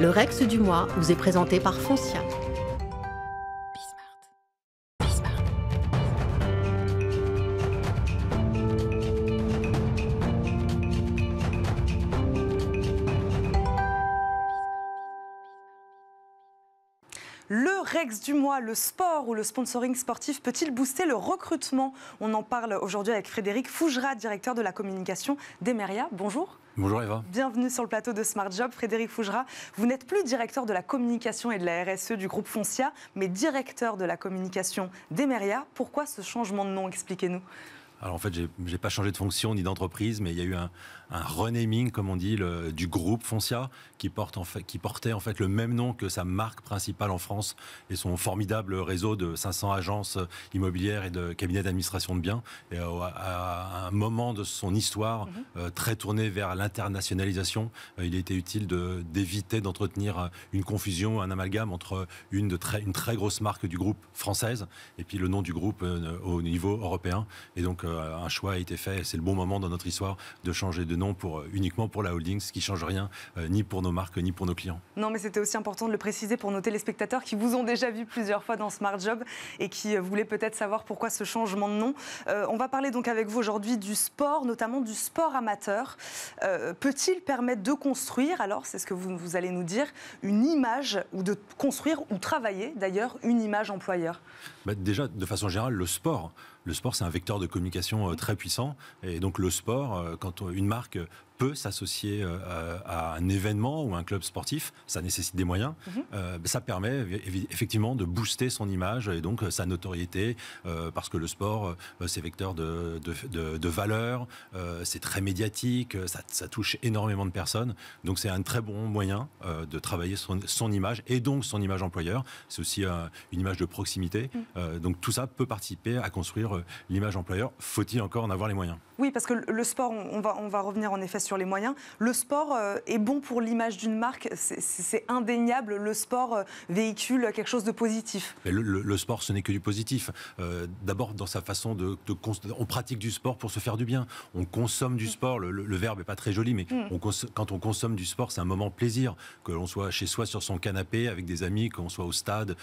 Le Rex du mois vous est présenté par Foncia. du mois, le sport ou le sponsoring sportif peut-il booster le recrutement On en parle aujourd'hui avec Frédéric Fougera, directeur de la communication d'Emeria. Bonjour. Bonjour Eva. Bienvenue sur le plateau de Smart Job. Frédéric Fougera, vous n'êtes plus directeur de la communication et de la RSE du groupe Foncia, mais directeur de la communication d'Emeria. Pourquoi ce changement de nom Expliquez-nous. Alors en fait, j'ai pas changé de fonction ni d'entreprise, mais il y a eu un, renaming, comme on dit, du groupe Foncia, qui, porte en fait, qui portait en fait le même nom que sa marque principale en France et son formidable réseau de 500 agences immobilières et de cabinets d'administration de biens. Et euh, à, un moment de son histoire mhm. euh, très tourné vers l'internationalisation, euh, il a été utile d'éviter d'entretenir une confusion, un amalgame entre une, de très, une très grosse marque du groupe française et puis le nom du groupe au niveau européen. Et donc euh, un choix a été fait. C'est le bon moment dans notre histoire de changer de nom pour, euh, uniquement pour la holding, ce qui ne change rien, euh, ni pour nos marques, ni pour nos clients. Non, mais c'était aussi important de le préciser pour nos téléspectateurs qui vous ont déjà vu plusieurs fois dans Smart Job et qui voulaient peut-être savoir pourquoi ce changement de nom. on va parler donc avec vous aujourd'hui du sport, notamment du sport amateur. Peut-il permettre de construire, alors c'est ce que vous, allez nous dire, une image, ou de construire ou travailler d'ailleurs une image employeur bah, déjà, de façon générale, le sport. Le sport, c'est un vecteur de communication euh, très puissant. Et donc, le sport, euh, quand euh, une marque peut s'associer euh, à un événement ou un club sportif, ça nécessite des moyens, mhm. euh, ça permet effectivement de booster son image et donc euh, sa notoriété, parce que le sport, c'est vecteur de, de, de, valeur, c'est très médiatique, ça, touche énormément de personnes, donc c'est un très bon moyen de travailler son, son, image et donc son image employeur, c'est aussi une image de proximité, mm. donc tout ça peut participer à construire l'image employeur, faut-il encore en avoir les moyens Oui, parce que le sport, on va, on va revenir en effet sur sur les moyens. Le sport euh, est bon pour l'image d'une marque, c'est indéniable. Le sport euh, véhicule quelque chose de positif. le, sport, ce n'est que du positif. Euh, d'abord, dans sa façon de, On pratique du sport pour se faire du bien. On consomme du sport. Le, verbe n'est pas très joli, mais mm. quand on consomme du sport, c'est un moment de plaisir. Que l'on soit chez soi, sur son canapé, avec des amis, qu'on soit au stade,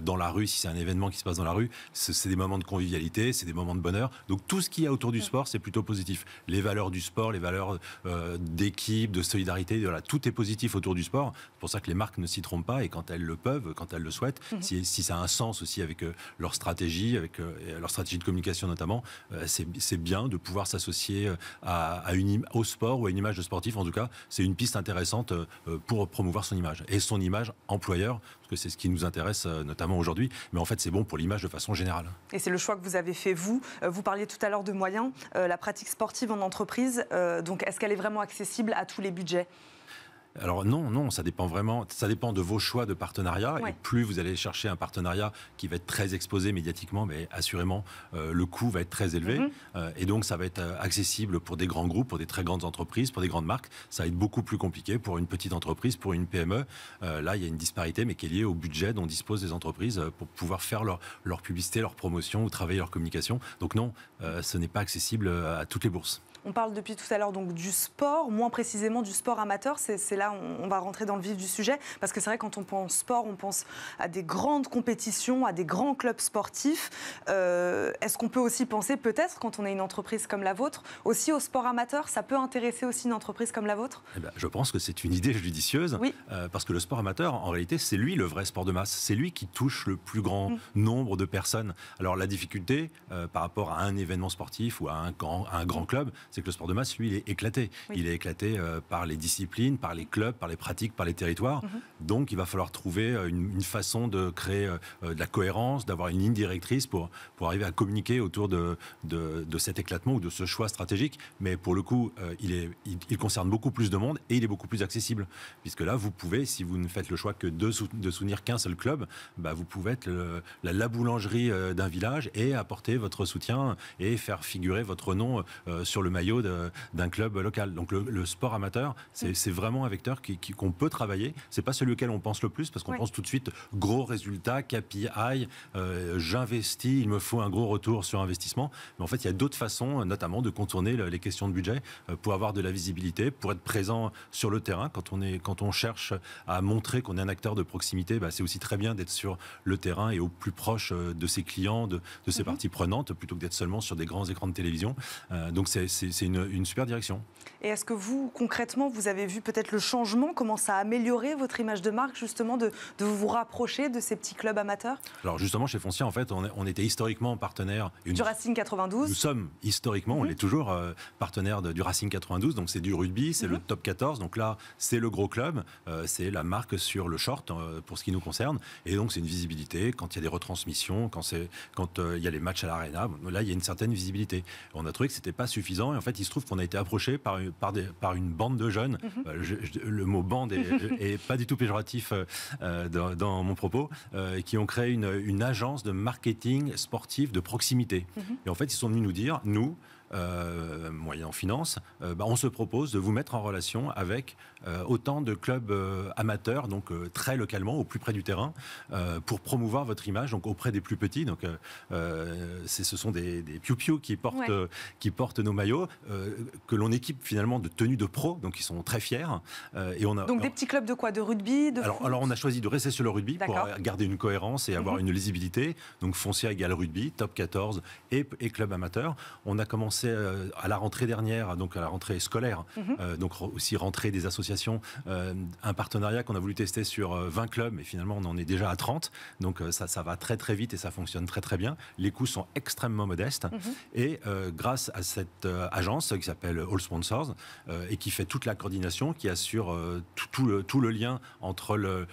dans la rue, si c'est un événement qui se passe dans la rue, c'est des moments de convivialité, c'est des moments de bonheur. Donc tout ce qu'il y a autour du mm. sport, c'est plutôt positif. Les valeurs du sport, les valeurs euh, d'équipe, de solidarité. Voilà, tout est positif autour du sport. C'est pour ça que les marques ne s'y trompent pas et quand elles le peuvent, quand elles le souhaitent, mhm. si, ça a un sens aussi avec euh, leur stratégie, avec euh, leur stratégie de communication notamment, c'est bien de pouvoir s'associer à, au sport ou à une image de sportif. En tout cas, c'est une piste intéressante pour promouvoir son image et son image employeur c'est ce qui nous intéresse euh, notamment aujourd'hui. Mais en fait, c'est bon pour l'image de façon générale. Et c'est le choix que vous avez fait, vous. Euh, vous parliez tout à l'heure de moyens. Euh, la pratique sportive en entreprise, donc est-ce qu'elle est vraiment accessible à tous les budgets alors non, non, ça dépend vraiment, ça dépend de vos choix de partenariat. Et plus vous allez chercher un partenariat qui va être très exposé médiatiquement, mais assurément, euh, le coût va être très élevé. Mhm. Euh, et donc, ça va être euh, accessible pour des grands groupes, pour des très grandes entreprises, pour des grandes marques. Ça va être beaucoup plus compliqué pour une petite entreprise, pour une PME. là, il y a une disparité, mais qui est liée au budget dont disposent les entreprises pour pouvoir faire leur publicité, leur promotion ou travailler leur communication. Donc non, ce n'est pas accessible à toutes les bourses. On parle depuis tout à l'heure donc du sport, moins précisément du sport amateur. C'est là on, on va rentrer dans le vif du sujet parce que c'est vrai quand on pense sport, on pense à des grandes compétitions, à des grands clubs sportifs. Euh, est-ce qu'on peut aussi penser peut-être quand on est une entreprise comme la vôtre aussi au sport amateur Ça peut intéresser aussi une entreprise comme la vôtre eh ben, Je pense que c'est une idée judicieuse euh, parce que le sport amateur en réalité c'est lui le vrai sport de masse. C'est lui qui touche le plus grand mm. nombre de personnes. Alors la difficulté euh, par rapport à un événement sportif ou à un à un grand club, c'est que le sport de masse, lui, il est éclaté. Il est éclaté euh, par les disciplines, par les clubs, par les pratiques, par les territoires. Mhm. Donc, il va falloir trouver euh, une, façon de créer euh, de la cohérence, d'avoir une ligne directrice pour, pour arriver à communiquer autour de, de, cet éclatement ou de ce choix stratégique. Mais pour le coup, il, est, il, concerne beaucoup plus de monde et il est beaucoup plus accessible. Puisque là, vous pouvez, si vous ne faites le choix que de, soutenir qu'un seul club, bah, vous pouvez être la, la, boulangerie d'un village et apporter votre soutien et faire figurer votre nom sur le maillot d'un club local. Donc le, sport amateur, mm. c'est vraiment un vecteur qu'on peut travailler. C'est pas celui auquel on pense le plus parce qu'on pense tout de suite gros résultats, KPI, euh, j'investis, il me faut un gros retour sur investissement. Mais en fait, il y a d'autres façons, notamment de contourner les questions de budget euh, pour avoir de la visibilité, pour être présent sur le terrain. Quand on, est, quand on cherche à montrer qu'on est un acteur de proximité, bah, c'est aussi très bien d'être sur le terrain et au plus proche euh, de ses clients, de, ses mm-hmm. parties prenantes, plutôt que d'être seulement sur des grands écrans de télévision. Euh, donc c'est c'est une, super direction. Et est-ce que vous, concrètement, vous avez vu peut-être le changement, comment ça améliorer votre image de marque, justement, de, vous rapprocher de ces petits clubs amateurs Alors justement, chez Foncia, en fait, on, était historiquement partenaire... Du Racing 92 Nous sommes historiquement, on mhm. est toujours, euh, partenaire de, du Racing 92, donc c'est du rugby, c'est le mhm. top 14, donc là, c'est le gros club, euh, c'est la marque sur le short, euh, pour ce qui nous concerne, et donc c'est une visibilité, quand il y a des retransmissions, quand, quand il y a les matchs à l'arena, là, il y a une certaine visibilité. On a trouvé que c'était pas suffisant en fait, il se trouve qu'on a été approché par, par, par une bande de jeunes. Mhm. Euh, le mot bande n'est pas du tout péjoratif euh, euh, dans, mon propos, qui ont créé une, agence de marketing sportif de proximité. Mhm. Et en fait, ils sont venus nous dire, nous, euh, moyen en finance, euh, bah, on se propose de vous mettre en relation avec euh, autant de clubs amateurs, donc très localement, au plus près du terrain, pour promouvoir votre image donc auprès des plus petits. Donc, ce sont des, des piou qui portent, qui portent nos maillots, que l'on équipe finalement de tenues de pro, donc ils sont très fiers. et on a, donc des petits clubs de quoi De rugby alors, on a choisi de rester sur le rugby pour garder une cohérence et avoir mhm. une lisibilité. Donc foncier égale rugby, top 14 et, et club amateur. On a commencé euh, à la rentrée dernière, donc à la rentrée scolaire, mhm. euh, donc aussi rentrée des associations, euh, un partenariat qu'on a voulu tester sur 20 clubs, mais finalement on en est déjà à 30. Donc ça, ça va très très vite et ça fonctionne très très bien. Les coûts sont extrêmement modestes. Mhm. Et grâce à cette agence qui s'appelle All Sponsors et qui fait toute la coordination, qui assure tout, le, tout le lien entre,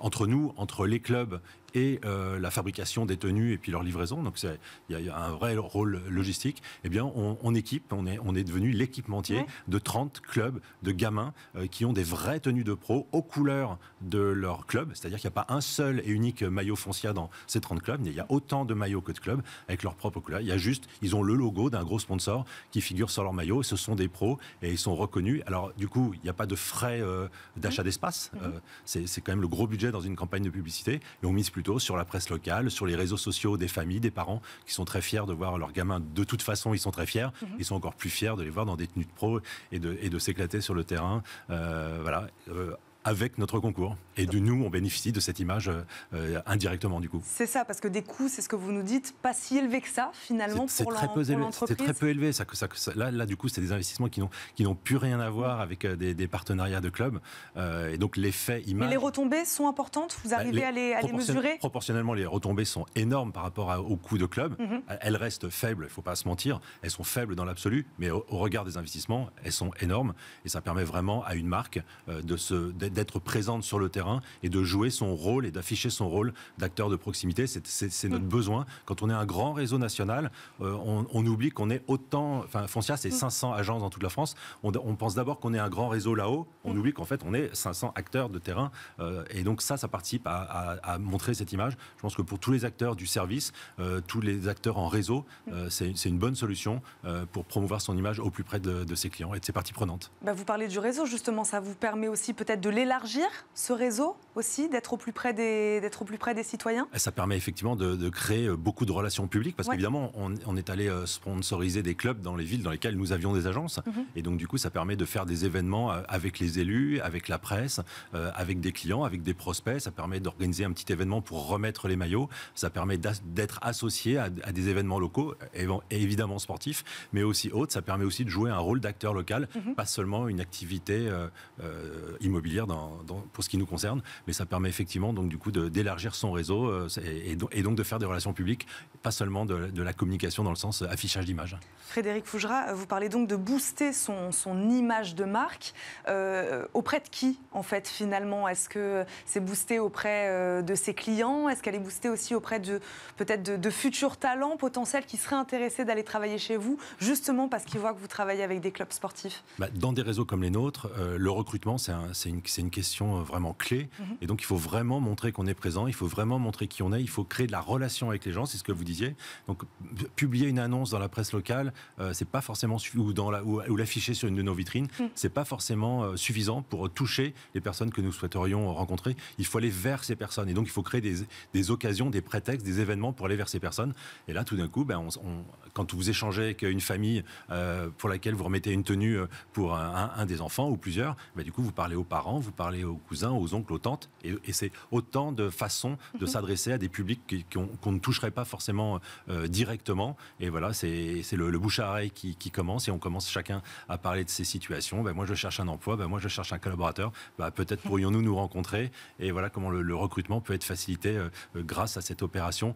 entre nous, entre les clubs et euh, la fabrication des tenues et puis leur livraison. Donc il y, a un vrai rôle logistique. Eh bien, on, équipe, on est, on est devenu l'équipementier de 30 clubs de gamins euh, qui ont des vraies tenues de pro aux couleurs de leur club. C'est-à-dire qu'il n'y a pas un seul et unique maillot foncier dans ces 30 clubs. Il y a autant de maillots que de clubs avec leurs propre couleur Il y a juste, ils ont le logo d'un gros sponsor qui figure sur leur maillot. Ce sont des pros et ils sont reconnus. Alors du coup, il n'y a pas de frais euh, d'achat d'espace. c'est quand même le gros budget dans une campagne de publicité et on mise plutôt sur la presse locale, sur les réseaux sociaux des familles, des parents, qui sont très fiers de voir leurs gamins. De toute façon, ils sont très fiers. Mhm. Ils sont encore plus fiers de les voir dans des tenues de pro et de, s'éclater sur le terrain. Euh, voilà. Euh, avec notre concours. Et de nous, on bénéficie de cette image euh, euh, indirectement du coup. C'est ça, parce que des coûts, c'est ce que vous nous dites, pas si élevés que ça finalement c'est, pour, l'entreprise. C'est très peu élevé. Ça, ça, ça, là, là, du coup, c'est des investissements qui n'ont, qui n'ont plus rien à voir avec euh, des, partenariats de clubs. et donc l'effet image. Mais les retombées sont importantes. Vous bah, arrivez à, les, mesurer Proportionnellement, les retombées sont énormes par rapport aux coûts de club. Mhm. Elles restent faibles. Il ne faut pas se mentir. Elles sont faibles dans l'absolu, mais au, regard des investissements, elles sont énormes. Et ça permet vraiment à une marque d'être de se d'être présente sur le terrain et de jouer son rôle et d'afficher son rôle d'acteur de proximité. C'est notre mm. besoin. Quand on est un grand réseau national, euh, on, oublie qu'on est autant. Enfin, Foncia, c'est 500 mm. agences dans toute la France. On, pense d'abord qu'on est un grand réseau là-haut. On mm. oublie qu'en fait, on est 500 acteurs de terrain. Euh, et donc, ça, ça participe à, montrer cette image. Je pense que pour tous les acteurs du service, euh, tous les acteurs en réseau, c'est une bonne solution pour promouvoir son image au plus près de, ses clients et de ses parties prenantes. Bah, vous parlez du réseau, justement. Ça vous permet aussi peut-être de Élargir ce réseau aussi, d'être au, plus près des, d'être au plus près des citoyens eh, Ça permet effectivement de, créer euh, beaucoup de relations publiques, parce qu'évidemment, on, est allé euh, sponsoriser des clubs dans les villes dans lesquelles nous avions des agences. Mhm. Et donc, du coup, ça permet de faire des événements euh, avec les élus, avec la presse, avec des clients, avec des prospects. Ça permet d'organiser un petit événement pour remettre les maillots. Ça permet d'être associé à, des événements locaux, et, évidemment sportifs, mais aussi autres. Ça permet aussi de jouer un rôle d'acteur local, mhm. pas seulement une activité immobilière dans, pour ce qui nous concerne, mais ça permet effectivement donc du coup d'élargir son réseau euh, et, donc de faire des relations publiques, pas seulement de, la communication dans le sens euh, affichage d'image. Frédéric Fougera, vous parlez donc de booster son, son image de marque. Euh, auprès de qui, en fait, finalement Est-ce que c'est boosté auprès de ses clients Est-ce qu'elle est boostée aussi auprès de peut-être de, futurs talents potentiels qui seraient intéressés d'aller travailler chez vous, justement parce qu'ils voient que vous travaillez avec des clubs sportifs bah, Dans des réseaux comme les nôtres, le recrutement, c'est une, question vraiment clé. Mhm. Et donc, il faut vraiment montrer qu'on est présent, il faut vraiment montrer qui on est, il faut créer de la relation avec les gens, c'est ce que vous disiez. Donc, publier une annonce dans la presse locale, euh, c'est pas forcément ou dans la, l'afficher sur une de nos vitrines, mm. c'est pas forcément euh, suffisant pour toucher les personnes que nous souhaiterions rencontrer. Il faut aller vers ces personnes, et donc il faut créer des, occasions, des prétextes, des événements pour aller vers ces personnes. Et là, tout d'un coup, ben, quand vous échangez avec une famille euh, pour laquelle vous remettez une tenue pour un, des enfants ou plusieurs, ben, du coup, vous parlez aux parents, vous parlez aux cousins, aux oncles, aux tantes et, c'est autant de façons de mhm. s'adresser à des publics qu'on ne toucherait pas forcément euh, directement. Et voilà, c'est le, bouche à oreille qui, commence et on commence chacun à parler de ses situations. Ben, moi, je cherche un emploi, ben, moi, je cherche un collaborateur. Ben, peut-être mhm. pourrions-nous nous rencontrer. Et voilà comment le, recrutement peut être facilité euh, euh, grâce à cette opération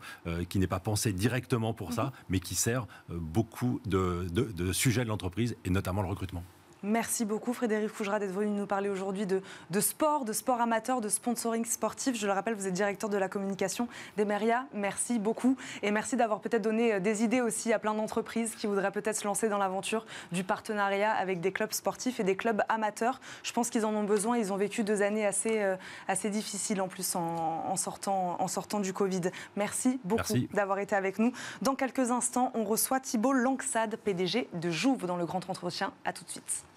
qui n'est pas pensée directement pour ça, mhm. mais qui sert beaucoup de sujets de l'entreprise et notamment le recrutement. Merci beaucoup Frédéric Fougera d'être venu nous parler aujourd'hui de, sport, de sport amateur, de sponsoring sportif. Je le rappelle, vous êtes directeur de la communication des d'Emeria. Merci beaucoup et merci d'avoir peut-être donné euh, des idées aussi à plein d'entreprises qui voudraient peut-être se lancer dans l'aventure du partenariat avec des clubs sportifs et des clubs amateurs. Je pense qu'ils en ont besoin. Ils ont vécu deux années assez, euh, assez difficiles en plus en, sortant, en sortant du Covid. Merci beaucoup d'avoir été avec nous. Dans quelques instants, on reçoit Thibault Langsad, PDG de Jouve dans le grand entretien. A tout de suite.